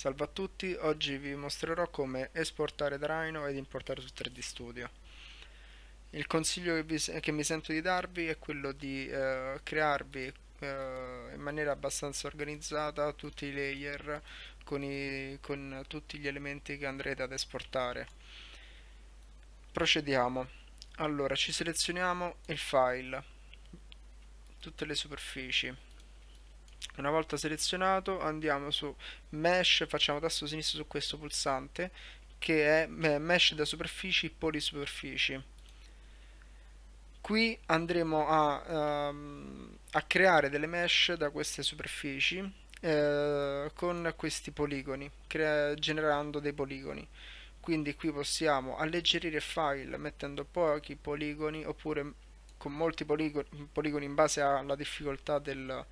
Salve a tutti, oggi vi mostrerò come esportare da Rhino ed importare su 3D Studio. Il consiglio che, vi, che mi sento di darvi è quello di eh, crearvi eh, in maniera abbastanza organizzata tutti i layer con, i, con tutti gli elementi che andrete ad esportare. Procediamo. Allora, ci selezioniamo il file, tutte le superfici una volta selezionato andiamo su mesh facciamo tasto sinistro su questo pulsante che è eh, mesh da superfici polisuperfici qui andremo a, um, a creare delle mesh da queste superfici eh, con questi poligoni generando dei poligoni quindi qui possiamo alleggerire il file mettendo pochi poligoni oppure con molti poligoni, poligoni in base alla difficoltà del,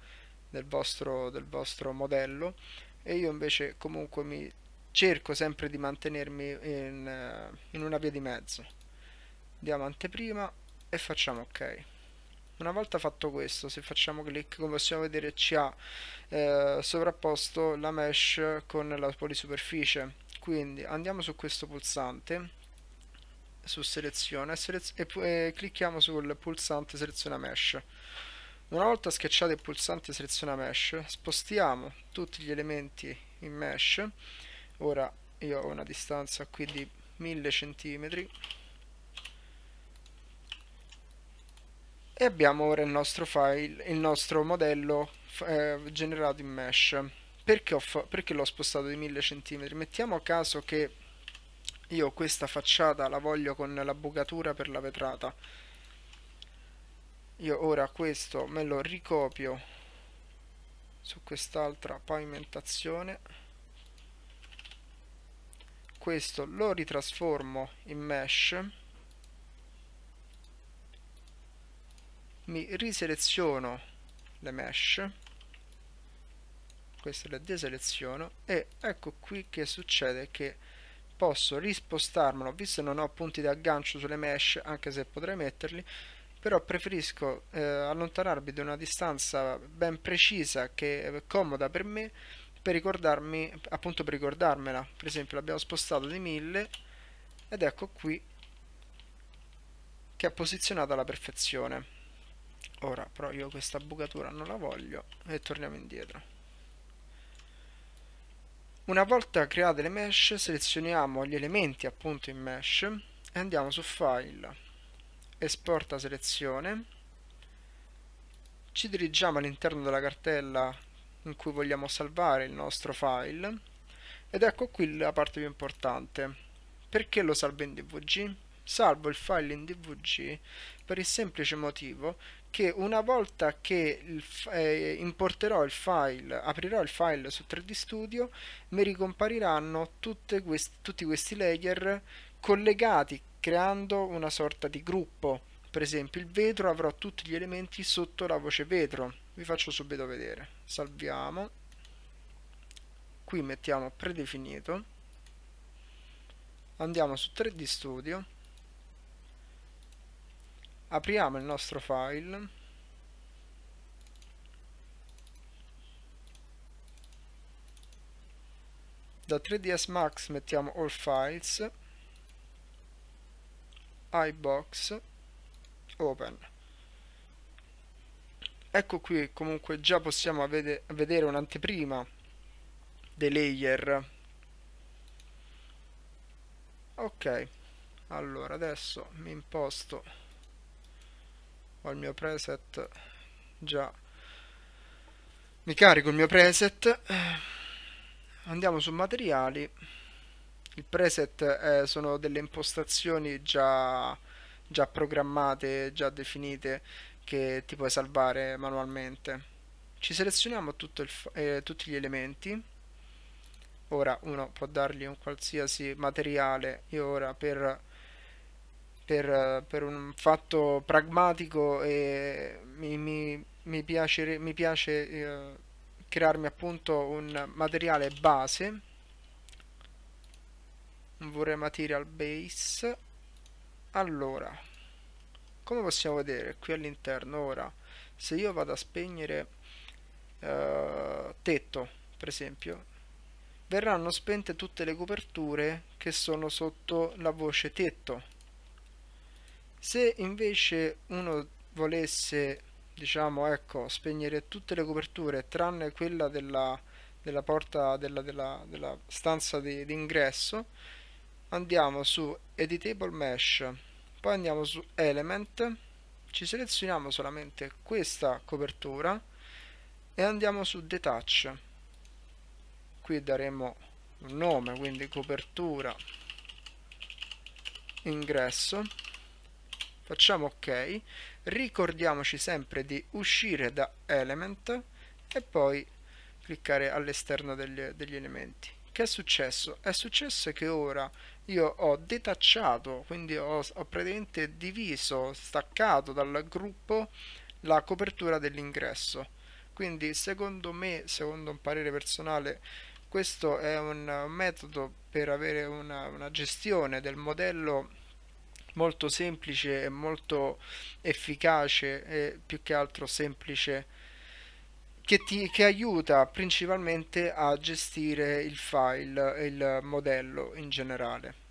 del vostro, del vostro modello e io invece comunque mi cerco sempre di mantenermi in, eh, in una via di mezzo diamo anteprima e facciamo ok una volta fatto questo se facciamo clic come possiamo vedere ci ha eh, sovrapposto la mesh con la polisuperficie quindi andiamo su questo pulsante su selezione selez e, e clicchiamo sul pulsante seleziona mesh una volta schiacciato il pulsante seleziona mesh, spostiamo tutti gli elementi in mesh. Ora io ho una distanza qui di 1000 cm e abbiamo ora il nostro file, il nostro modello eh, generato in mesh. Perché, l'ho spostato di 1000 cm? Mettiamo a caso che io questa facciata la voglio con la bucatura per la vetrata io ora questo me lo ricopio su quest'altra pavimentazione questo lo ritrasformo in mesh mi riseleziono le mesh queste le deseleziono e ecco qui che succede che posso rispostarmelo visto che non ho punti di aggancio sulle mesh anche se potrei metterli però preferisco eh, allontanarmi da una distanza ben precisa che è comoda per me per ricordarmi appunto per ricordarmela per esempio l'abbiamo spostato di 1000 ed ecco qui che è posizionata alla perfezione ora però io questa bucatura non la voglio e torniamo indietro una volta create le mesh selezioniamo gli elementi appunto in mesh e andiamo su file esporta selezione, ci dirigiamo all'interno della cartella in cui vogliamo salvare il nostro file ed ecco qui la parte più importante. Perché lo salvo in DVG? Salvo il file in DVG per il semplice motivo che una volta che il, eh, importerò il file, aprirò il file su 3D Studio, mi ricompariranno quest tutti questi layer collegati creando una sorta di gruppo. Per esempio il vetro avrò tutti gli elementi sotto la voce vetro. Vi faccio subito vedere. Salviamo. Qui mettiamo predefinito. Andiamo su 3D Studio. Apriamo il nostro file. Da 3ds Max mettiamo all files iBox Open ecco qui comunque già possiamo vedere un'anteprima dei layer ok allora adesso mi imposto ho il mio preset già mi carico il mio preset andiamo su materiali il preset eh, sono delle impostazioni già, già programmate, già definite che ti puoi salvare manualmente ci selezioniamo il, eh, tutti gli elementi ora uno può dargli un qualsiasi materiale io ora per, per, per un fatto pragmatico eh, mi, mi, mi, piace, mi piace eh, crearmi appunto un materiale base vorrei material base allora come possiamo vedere qui all'interno ora se io vado a spegnere eh, tetto per esempio verranno spente tutte le coperture che sono sotto la voce tetto se invece uno volesse diciamo ecco spegnere tutte le coperture tranne quella della, della porta della, della, della stanza d'ingresso di andiamo su editable mesh poi andiamo su element ci selezioniamo solamente questa copertura e andiamo su detach qui daremo un nome quindi copertura ingresso facciamo ok ricordiamoci sempre di uscire da element e poi cliccare all'esterno degli, degli elementi che è successo? È successo che ora io ho detacciato, quindi ho, ho praticamente diviso, staccato dal gruppo la copertura dell'ingresso. Quindi secondo me, secondo un parere personale, questo è un metodo per avere una, una gestione del modello molto semplice e molto efficace e più che altro semplice che, ti, che aiuta principalmente a gestire il file e il modello in generale.